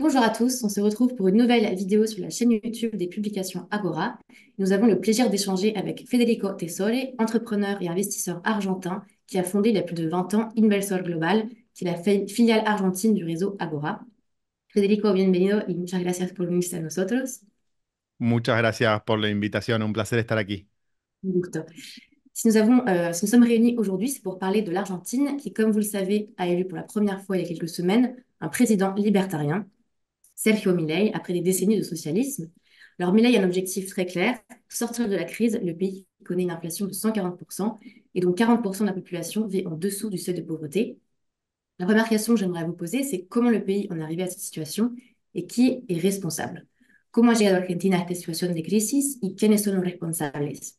Bonjour à tous, on se retrouve pour une nouvelle vidéo sur la chaîne YouTube des publications Agora. Nous avons le plaisir d'échanger avec Federico Tesore, entrepreneur et investisseur argentin qui a fondé il y a plus de 20 ans Inversor Global, qui est la filiale argentine du réseau Agora. Federico, bienvenue y muchas gracias por unirse a nosotros. Muchas gracias por la invitación, un placer estar aquí. Si nous, avons, euh, si nous sommes réunis aujourd'hui, c'est pour parler de l'Argentine qui, comme vous le savez, a élu pour la première fois il y a quelques semaines un président libertarien Sergio Milei, après des décennies de socialisme. Alors Milei a un objectif très clair, sortir de la crise, le pays connaît une inflation de 140%, et donc 40% de la population vit en dessous du seuil de pauvreté. La première question que j'aimerais vous poser, c'est comment le pays en est arrivé à cette situation et qui est responsable. Comment t llegado Argentina a esta de crise, et qui son los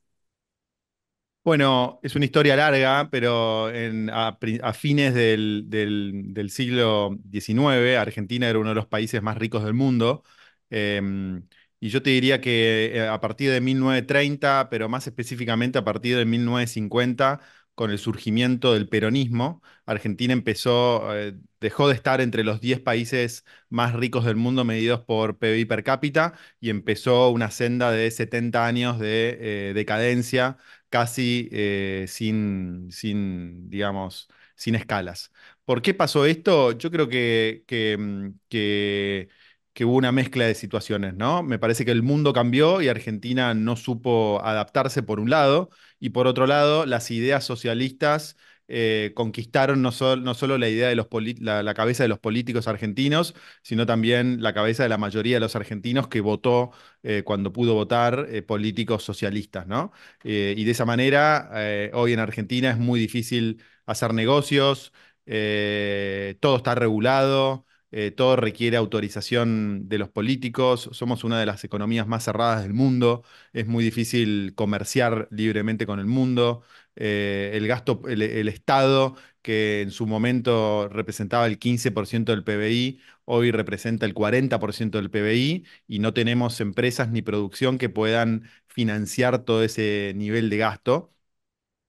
Bueno, es una historia larga, pero a, fines del, siglo XIX, Argentina era uno de los países más ricos del mundo. Em, y yo te diría que eh, a partir de 1930, pero más específicamente a partir de 1950, con el surgimiento del peronismo, Argentina empezó, eh, dejó de estar entre los 10 países más ricos del mundo medidos por PIB per cápita y empezó una senda de 70 años de eh, decadencia casi eh, sin, digamos, sin escalas. ¿Por qué pasó esto? Yo creo que, que, mm, que, que, hubo una mezcla de situaciones, ¿no? Me parece que el mundo cambió y Argentina no supo adaptarse por un lado, y por otro lado, las ideas socialistas eh, conquistaron no, solo la idea de la, cabeza de los políticos argentinos, sino también la cabeza de la mayoría de los argentinos que votó eh, cuando pudo votar eh, políticos socialistas, y de esa manera, hoy en Argentina es muy difícil hacer negocios, todo está regulado. Eh, todo requiere autorización de los políticos, somos una de las economías más cerradas del mundo, es muy difícil comerciar libremente con el mundo, eh, el gasto, el, Estado, que en su momento representaba el 15% del PBI, hoy representa el 40% del PBI y no tenemos empresas ni producción que puedan financiar todo ese nivel de gasto.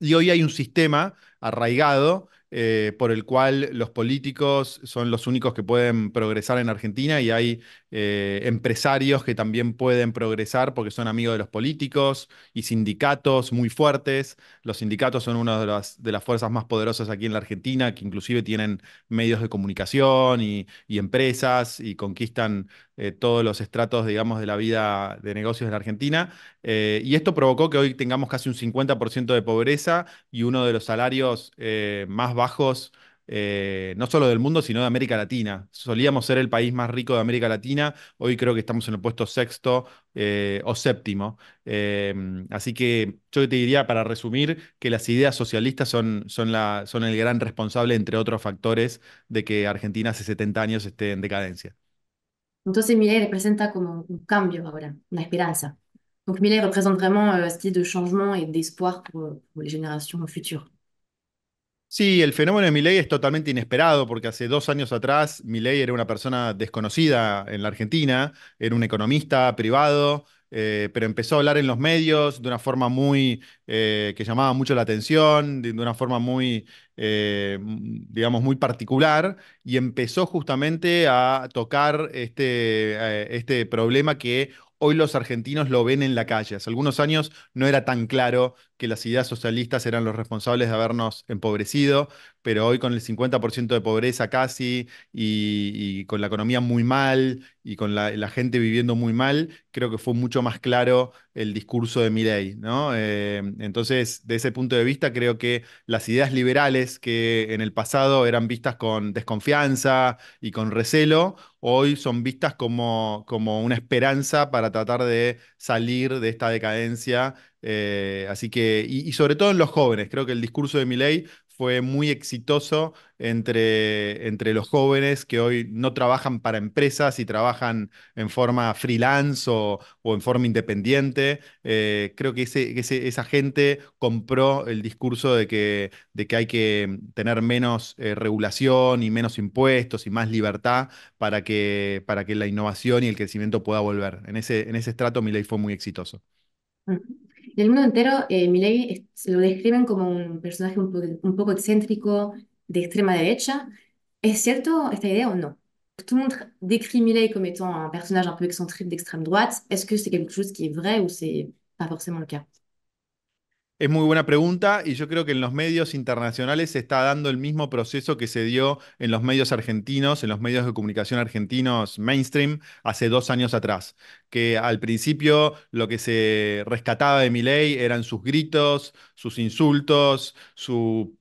Y hoy hay un sistema arraigado eh, por el cual los políticos son los únicos que pueden progresar en Argentina y hay eh, empresarios que también pueden progresar porque son amigos de los políticos y sindicatos muy fuertes. Los sindicatos son una de las, de las fuerzas más poderosas aquí en la Argentina, que inclusive tienen medios de comunicación y, empresas y conquistan eh, todos los estratos, digamos, de la vida de negocios en la Argentina. y esto provocó que hoy tengamos casi un 50% de pobreza y uno de los salarios más bajos bajos, eh, no solo del mundo, sino de América Latina. Solíamos ser el país más rico de América Latina, hoy creo que estamos en el puesto sexto eh, o séptimo. Em, así que yo te diría, para resumir, que las ideas socialistas son, son, la, son el gran responsable, entre otros factores, de que Argentina hace 70 años esté en decadencia. Entonces Milei representa como un cambio ahora, una esperanza. Donc Milei représente vraiment euh, cette de changement et d'espoir pour, pour les générations futures. Sí, el fenómeno de Milei es totalmente inesperado porque hace dos años atrás Milei era una persona desconocida en la Argentina, era un economista privado, eh, pero empezó a hablar en los medios de una forma muy eh, que llamaba mucho la atención, de, una forma muy, eh, digamos, muy particular y empezó justamente a tocar este, este problema que hoy los argentinos lo ven en la calle. Hace algunos años no era tan claro que las ideas socialistas eran los responsables de habernos empobrecido, pero hoy con el 50% de pobreza casi y, con la economía muy mal y con la, gente viviendo muy mal, creo que fue mucho más claro el discurso de Mireille. ¿no? Em, entonces, de ese punto de vista, creo que las ideas liberales que en el pasado eran vistas con desconfianza y con recelo, hoy son vistas como, como una esperanza para tratar de salir de esta decadencia eh, así que, y, sobre todo en los jóvenes, creo que el discurso de Milei fue muy exitoso entre, entre los jóvenes que hoy no trabajan para empresas y trabajan en forma freelance o, en forma independiente. Eh, creo que ese, esa gente compró el discurso de que, de que hay que tener menos eh, regulación y menos impuestos y más libertad para que, para que la innovación y el crecimiento pueda volver. En ese, en ese estrato Milei fue muy exitoso. Dans le monde entier, eh, Millet es- le décrivent comme un personnage un, peu excentrique, d'extrême-droite, de Est-ce ¿Es idée ou non? Tout le monde décrit Millet comme étant un personnage un peu excentrique d'extrême droite. Est-ce que c'est quelque chose qui est vrai ou c'est pas forcément le cas? Es muy buena pregunta y yo creo que en los medios internacionales se está dando el mismo proceso que se dio en los medios argentinos, en los medios de comunicación argentinos mainstream hace dos años atrás, que al principio lo que se rescataba de Milei eran sus gritos, sus insultos, su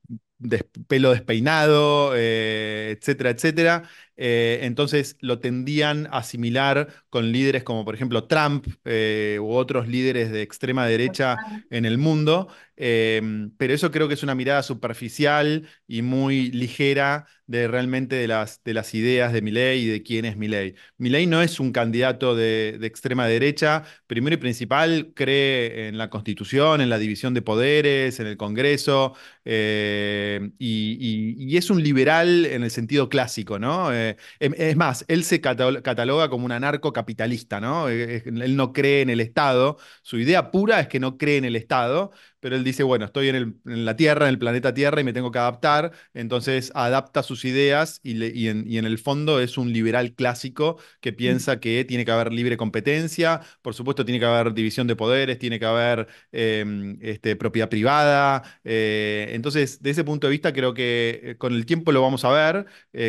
pelo despeinado, eh, etcétera, etcétera. Eh, entonces lo tendían a asimilar con líderes como por ejemplo Trump eh, u otros líderes de extrema derecha en el mundo, em, pero eso creo que es una mirada superficial y muy ligera de realmente de las, ideas de Milley y de quién es Milley. Milley no es un candidato de, extrema derecha, primero y principal cree en la constitución, en la división de poderes, en el Congreso, eh, y, y, es un liberal en el sentido clásico, ¿no? Eh, em, es más, él se cataloga como un anarcocapitalista, ¿no? Eh, él no cree en el Estado. Su idea pura es que no cree en el Estado, pero él dice, bueno, estoy en, la Tierra, en el planeta Tierra y me tengo que adaptar. Entonces adapta sus ideas y, en, el fondo es un liberal clásico que mm. piensa que tiene que haber libre competencia, por supuesto tiene que haber división de poderes, tiene que haber em, este, propiedad privada. Eh, entonces, de ese punto de vista, creo que con el tiempo lo vamos a ver.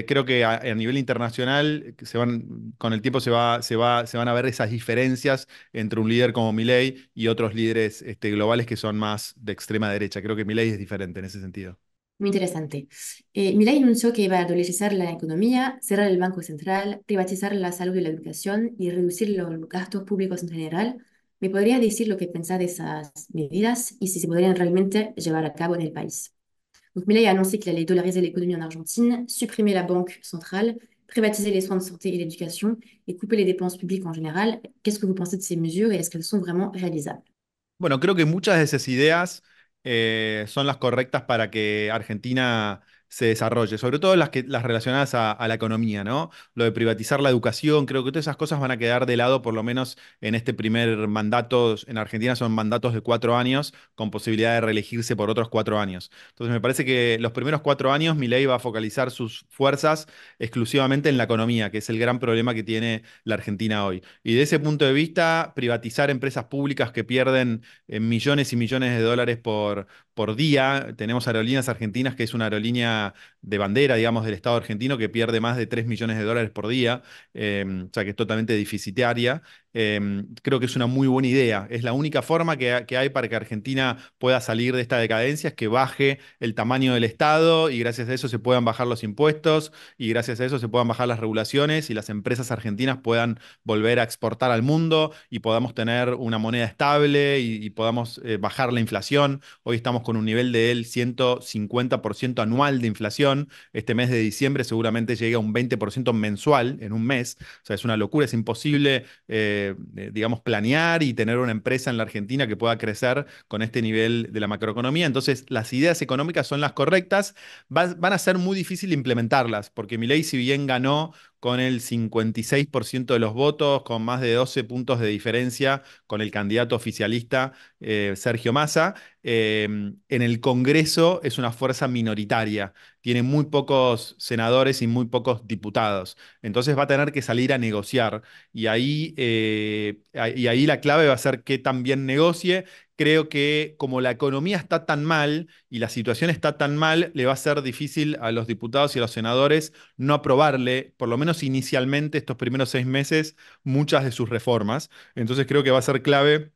creo que a, a nivel internacional con el tiempo se, van a ver esas diferencias entre un líder como Milei y otros líderes este, globales que son más de extrema derecha. Creo que Milei es diferente en ese sentido. Muy interesante. Eh, Milei anunció que iba a dolarizar la economía, cerrar el Banco Central, privatizar la salud y la educación y reducir los gastos públicos en general. ¿Me podría decir lo que pensás de esas medidas y si se podrían realmente llevar a cabo en el país? Donc a annoncé qu'il allait dollariser l'économie en Argentine, supprimer la banque centrale, privatiser les soins de santé et l'éducation et couper les dépenses publiques en général. Qu'est-ce que vous pensez de ces mesures et est-ce qu'elles sont vraiment réalisables Bueno, creo que muchas de ces idées sont eh, son las correctas para que Argentina se desarrolle, sobre todo las, que, las relacionadas a, la economía, ¿no? Lo de privatizar la educación, creo que todas esas cosas van a quedar de lado, por lo menos en este primer mandato, en Argentina son mandatos de cuatro años, con posibilidad de reelegirse por otros cuatro años. Entonces me parece que los primeros cuatro años mi ley va a focalizar sus fuerzas exclusivamente en la economía, que es el gran problema que tiene la Argentina hoy. Y de ese punto de vista, privatizar empresas públicas que pierden eh, millones y millones de dólares por, por día. Tenemos Aerolíneas Argentinas, que es una aerolínea de bandera, digamos, del Estado argentino, que pierde más de 3 millones de dólares por día, em, o sea que es totalmente deficitaria. Em, creo que es una muy buena idea. Es la única forma que, hay para que Argentina pueda salir de esta decadencia, es que baje el tamaño del Estado y gracias a eso se puedan bajar los impuestos y gracias a eso se puedan bajar las regulaciones y las empresas argentinas puedan volver a exportar al mundo y podamos tener una moneda estable y, podamos eh, bajar la inflación. Hoy estamos con un nivel del 150% anual de inflación. Este mes de diciembre seguramente llega a un 20% mensual en un mes. O sea, es una locura, es imposible. Eh, eh, eh, digamos, planear y tener una empresa en la Argentina que pueda crecer con este nivel de la macroeconomía. Entonces, las ideas económicas son las correctas, van a ser muy difícil implementarlas, porque Milei, si bien ganó con el 56% de los votos, con más de 12 puntos de diferencia con el candidato oficialista eh, Sergio Massa, Em, en el Congreso es una fuerza minoritaria, tiene muy pocos senadores y muy pocos diputados, entonces va a tener que salir a negociar y ahí, eh, y ahí la clave va a ser que también negocie. Creo que como la economía está tan mal y la situación está tan mal, le va a ser difícil a los diputados y a los senadores no aprobarle, por lo menos inicialmente estos primeros seis meses, muchas de sus reformas. Entonces creo que va a ser clave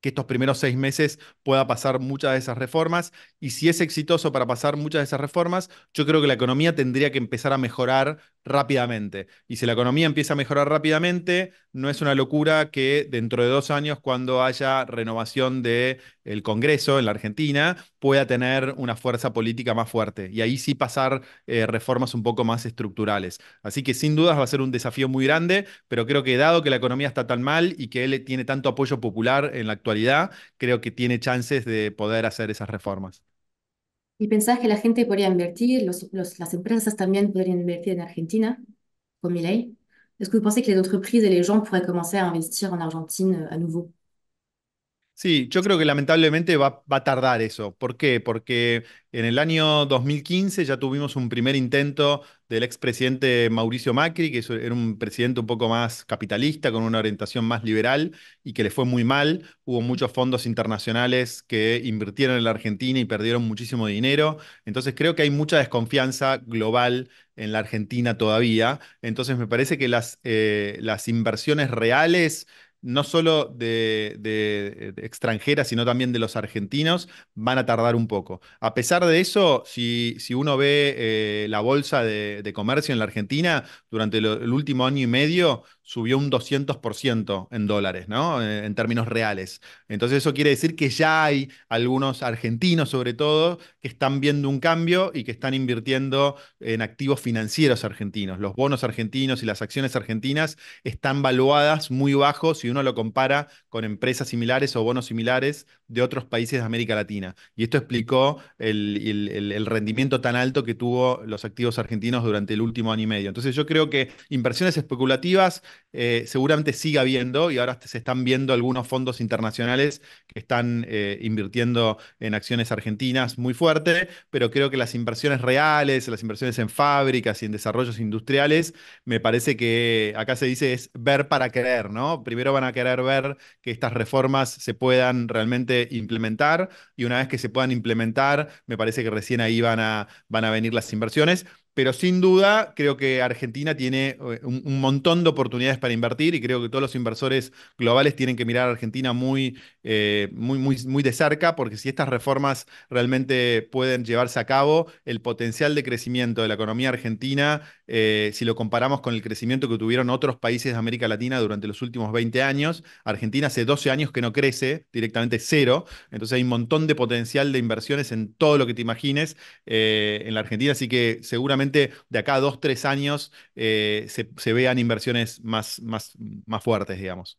que estos primeros seis meses pueda pasar muchas de esas reformas. Y si es exitoso para pasar muchas de esas reformas, yo creo que la economía tendría que empezar a mejorar rápidamente. Y si la economía empieza a mejorar rápidamente, no es una locura que dentro de dos años, cuando haya renovación del Congreso en la Argentina, pueda tener una fuerza política más fuerte y ahí sí pasar eh, reformas un poco más estructurales. Así que sin dudas va a ser un desafío muy grande, pero creo que dado que la economía está tan mal y que él tiene tanto apoyo popular en la actualidad, creo que tiene chances de poder hacer esas reformas. ¿Y pensás que la gente pourrait invertir, les los, las empresas también podrían invertir en Argentine, comme il est. Est-ce que vous pensez que les entreprises et les gens pourraient commencer à investir en Argentine euh, à nouveau Sí, yo creo que lamentablemente va, a tardar eso. ¿Por qué? Porque en el año 2015 ya tuvimos un primer intento del expresidente Mauricio Macri, que era un presidente un poco más capitalista, con una orientación más liberal y que le fue muy mal. Hubo muchos fondos internacionales que invirtieron en la Argentina y perdieron muchísimo dinero. Entonces creo que hay mucha desconfianza global en la Argentina todavía. Entonces me parece que las, eh, las inversiones reales no solo de, extranjeras, sino también de los argentinos, van a tardar un poco. A pesar de eso, si, uno ve eh, la bolsa de, comercio en la Argentina, durante el último año y medio subió un 200% en dólares, ¿no? Eh, en términos reales. Entonces eso quiere decir que ya hay algunos argentinos, sobre todo, que están viendo un cambio y que están invirtiendo en activos financieros argentinos. Los bonos argentinos y las acciones argentinas están valuadas muy bajo si uno lo compara con empresas similares o bonos similares de otros países de América Latina. Y esto explicó el, el rendimiento tan alto que tuvo los activos argentinos durante el último año y medio. Entonces yo creo que inversiones especulativas eh, seguramente siga habiendo y ahora se están viendo algunos fondos internacionales que están eh, invirtiendo en acciones argentinas muy fuerte, pero creo que las inversiones reales, las inversiones en fábricas y en desarrollos industriales, me parece que acá se dice es ver para creer, ¿no? Primero van a querer ver que estas reformas se puedan realmente implementar y una vez que se puedan implementar, me parece que recién ahí van a, van a venir las inversiones. Pero sin duda, creo que Argentina tiene eh, un, montón de oportunidades para invertir y creo que todos los inversores globales tienen que mirar a Argentina muy, eh, muy, muy, muy de cerca, porque si estas reformas realmente pueden llevarse a cabo, el potencial de crecimiento de la economía argentina eh, si lo comparamos con el crecimiento que tuvieron otros países de América Latina durante los últimos 20 años, Argentina hace 12 años que no crece, directamente cero, entonces hay un montón de potencial de inversiones en todo lo que te imagines eh, en la Argentina, así que seguramente de acá a 2, 3 años eh, se, vean inversiones más, más, más fuertes, digamos.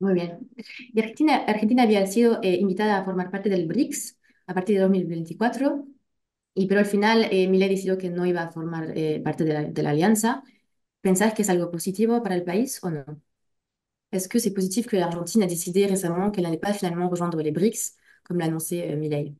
Muy bien. Y Argentina, Argentina había sido invitada a formar parte del BRICS a partir de 2024. Y, pero al final, eh, Milei decidió que no iba a formar eh, parte de la, alianza. ¿Pensás que es algo positivo para el país o no? ¿Es que es positivo que l'Argentine a que no qu'elle n'allait pas finalement rejoindre les BRICS, como l'a annoncé eh, Milei?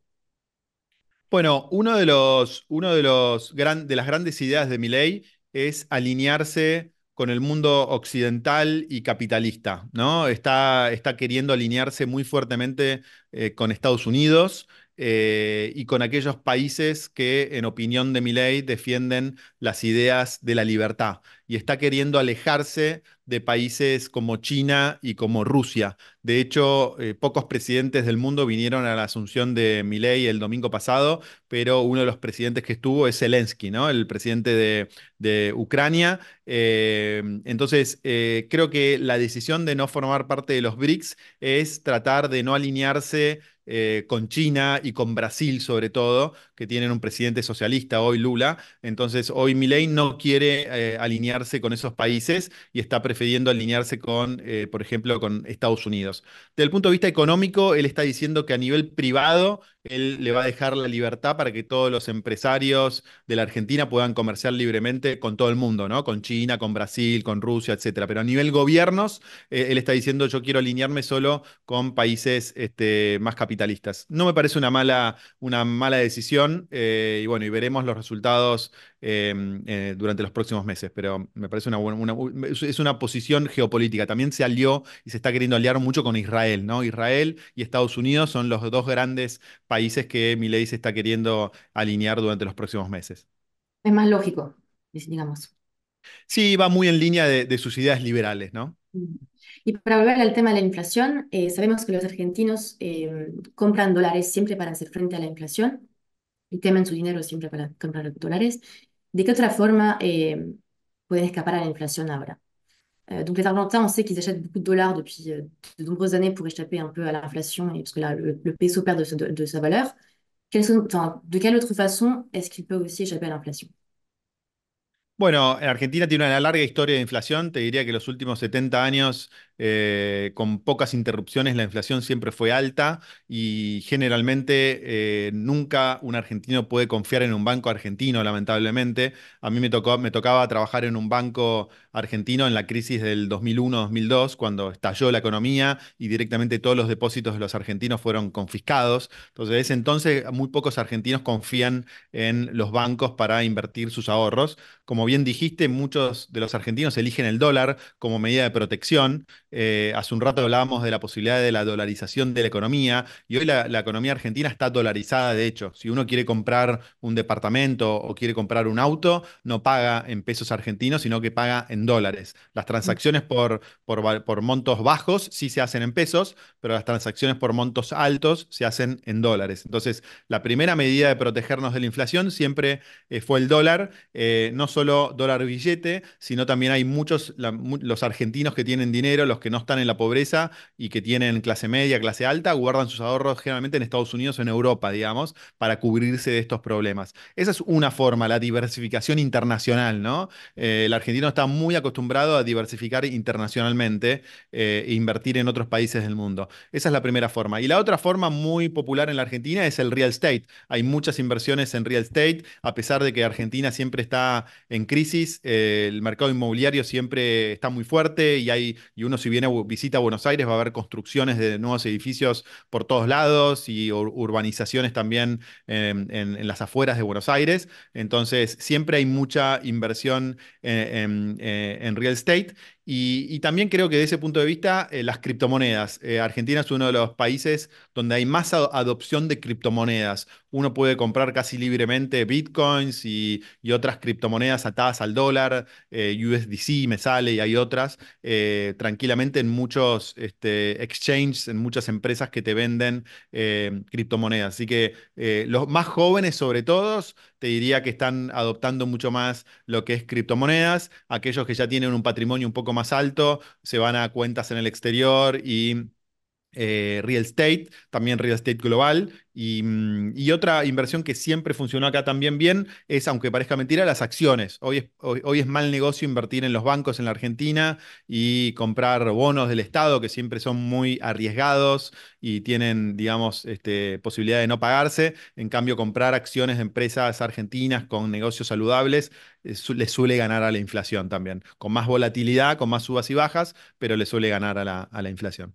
Bueno, uno de los, uno de los de las grandes ideas de Milei es alinearse con el mundo occidental y capitalista, ¿no? Está, está queriendo alinearse muy fuertemente eh, con Estados Unidos, eh, y con aquellos países que, en opinión de Milley, defienden las ideas de la libertad y está queriendo alejarse de países como China y como Rusia. De hecho, eh, pocos presidentes del mundo vinieron a la asunción de Milei el domingo pasado, pero uno de los presidentes que estuvo es Zelensky, ¿no? El presidente de, Ucrania. Eh, entonces, eh, creo que la decisión de no formar parte de los BRICS es tratar de no alinearse con China y con Brasil sobre todo, que tienen un presidente socialista hoy, Lula. Entonces, hoy Milei no quiere alinearse con esos países y está prefiriendo alinearse con, eh, por ejemplo, con Estados Unidos. Desde el punto de vista económico, él está diciendo que a nivel privado él le va a dejar la libertad para que todos los empresarios de la Argentina puedan comerciar libremente con todo el mundo, ¿no? Con China, con Brasil, con Rusia, etcétera. Pero a nivel gobiernos, eh, él está diciendo yo quiero alinearme solo con países este, más capitalistas. No me parece una mala, una mala decisión eh, y bueno, y veremos los resultados em, eh, durante los próximos meses, pero me parece una es una posición geopolítica. También se alió y se está queriendo aliar mucho con Israel, ¿no? Israel y Estados Unidos son los dos grandes países que Milei se está queriendo alinear durante los próximos meses. Es más lógico, digamos. Sí, va muy en línea de, sus ideas liberales, ¿no? Mm. Y para volver al tema de la inflación, eh, sabemos que los argentinos eh, compran dólares siempre para hacer frente a la inflación y temen su dinero siempre para comprar dólares. ¿De qué otra forma eh, pueden escapar a la inflación ahora? Euh, donc les Argentins, on sait qu'ils achètent beaucoup de dollars depuis euh, de nombreuses années pour échapper un peu à l'inflation, et parce que là, le, peso perd de, sa valeur. de quelle autre façon est-ce qu'ils peuvent aussi échapper à l'inflation Bueno, Argentina tiene una larga historia de inflación, te diría que los últimos 70 años Eh, con pocas interrupciones, la inflación siempre fue alta y generalmente eh, nunca un argentino puede confiar en un banco argentino, lamentablemente. A mí me, tocó, me tocaba trabajar en un banco argentino en la crisis del 2001-2002, cuando estalló la economía y directamente todos los depósitos de los argentinos fueron confiscados. Entonces, desde entonces muy pocos argentinos confían en los bancos para invertir sus ahorros. Como bien dijiste, muchos de los argentinos eligen el dólar como medida de protección eh, hace un rato hablábamos de la posibilidad de la dolarización de la economía y hoy la, economía argentina está dolarizada, de hecho. Si uno quiere comprar un departamento o quiere comprar un auto, no paga en pesos argentinos, sino que paga en dólares. Las transacciones por, por, montos bajos sí se hacen en pesos, pero las transacciones por montos altos se hacen en dólares. Entonces, la primera medida de protegernos de la inflación siempre eh, fue el dólar, eh, no solo dólar billete, sino también hay muchos, los argentinos que tienen dinero, los que no están en la pobreza y que tienen clase media, clase alta, guardan sus ahorros generalmente en Estados Unidos o en Europa, digamos, para cubrirse de estos problemas. Esa es una forma, la diversificación internacional, ¿no? Eh, el argentino está muy acostumbrado a diversificar internacionalmente eh, e invertir en otros países del mundo. Esa es la primera forma. Y la otra forma muy popular en la Argentina es el real estate. Hay muchas inversiones en real estate, a pesar de que Argentina siempre está en crisis, eh, el mercado inmobiliario siempre está muy fuerte y, hay, y uno viene visita Buenos Aires va a haber construcciones de nuevos edificios por todos lados y urbanizaciones también em, en, las afueras de Buenos Aires. Entonces, siempre hay mucha inversión eh, em, eh, en real estate y, también creo que de ese punto de vista, eh, las criptomonedas. Eh, Argentina es uno de los países donde hay más adopción de criptomonedas. Uno puede comprar casi libremente bitcoins y, otras criptomonedas atadas al dólar, eh, USDC me sale y hay otras, tranquilamente en muchos este, exchanges, en muchas empresas que te venden criptomonedas. Así que los más jóvenes sobre todo te diría que están adoptando mucho más lo que es criptomonedas. Aquellos que ya tienen un patrimonio un poco más alto se van a cuentas en el exterior y eh, real Estate, también Real Estate Global. Mm, y, otra inversión que siempre funcionó acá también bien es, aunque parezca mentira, las acciones. Hoy es, mal negocio invertir en los bancos en la Argentina y comprar bonos del Estado, que siempre son muy arriesgados y tienen, digamos, este, posibilidad de no pagarse. En cambio, comprar acciones de empresas argentinas con negocios saludables eh, le les suele ganar a la inflación también, con más volatilidad, con más subas y bajas, pero le suele ganar a la inflación.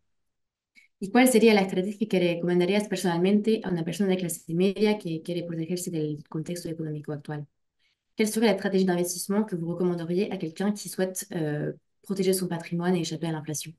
Et quelle serait la stratégie que vous recommanderiez personnellement à une personne de clase médias qui quiere protéger del contexte économique actuel Quelle serait la stratégie d'investissement que vous recommanderiez à quelqu'un qui souhaite euh, protéger son patrimoine et échapper à l'inflation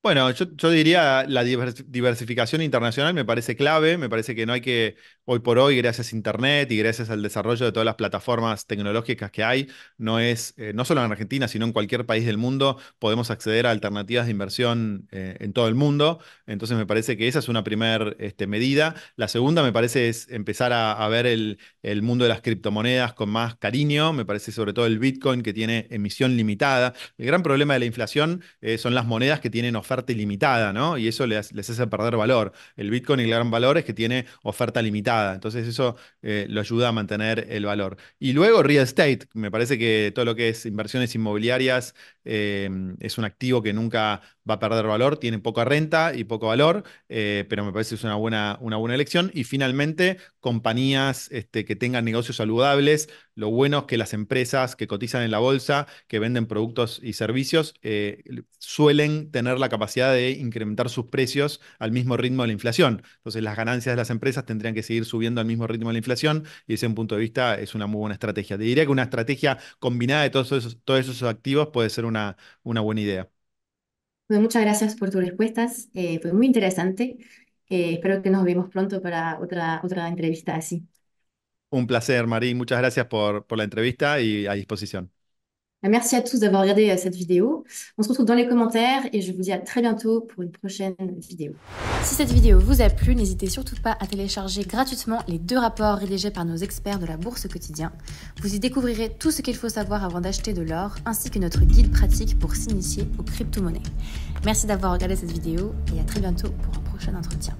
Bueno, yo, diría la diversificación internacional me parece clave, me parece que no hay que, hoy por hoy, gracias a Internet y gracias al desarrollo de todas las plataformas tecnológicas que hay, no es, eh, no solo en Argentina, sino en cualquier país del mundo, podemos acceder a alternativas de inversión eh, en todo el mundo. Entonces me parece que esa es una primera este, medida. La segunda me parece es empezar a, ver el, mundo de las criptomonedas con más cariño, me parece sobre todo el Bitcoin que tiene emisión limitada. El gran problema de la inflación eh, son las monedas que tienen oferta oferta ilimitada, ¿no? Y eso les, hace perder valor. El Bitcoin, el gran valor es que tiene oferta limitada, entonces eso eh, lo ayuda a mantener el valor. Y luego real estate, me parece que todo lo que es inversiones inmobiliarias eh, es un activo que nunca va a perder valor, tiene poca renta y poco valor, eh, pero me parece que es una buena, una buena elección. Y finalmente, compañías este, que tengan negocios saludables, lo bueno es que las empresas que cotizan en la bolsa, que venden productos y servicios, eh, suelen tener la capacidad de incrementar sus precios al mismo ritmo de la inflación. Entonces las ganancias de las empresas tendrían que seguir subiendo al mismo ritmo de la inflación y desde un punto de vista es una muy buena estrategia. Te diría que una estrategia combinada de todos esos, todos esos activos puede ser una, una buena idea. muchas gracias por tus respuestas. Eh, fue muy interesante. Eh, espero que nos vemos pronto para otra, otra entrevista así. Un plaisir, Marie. Muchas gracias por, la entrevista y à disposition. Merci à tous d'avoir regardé euh, cette vidéo. On se retrouve dans les commentaires et je vous dis à très bientôt pour une prochaine vidéo. Si cette vidéo vous a plu, n'hésitez surtout pas à télécharger gratuitement les deux rapports rédigés par nos experts de la Bourse quotidien. Vous y découvrirez tout ce qu'il faut savoir avant d'acheter de l'or, ainsi que notre guide pratique pour s'initier aux crypto-monnaies. Merci d'avoir regardé cette vidéo et à très bientôt pour un prochain entretien.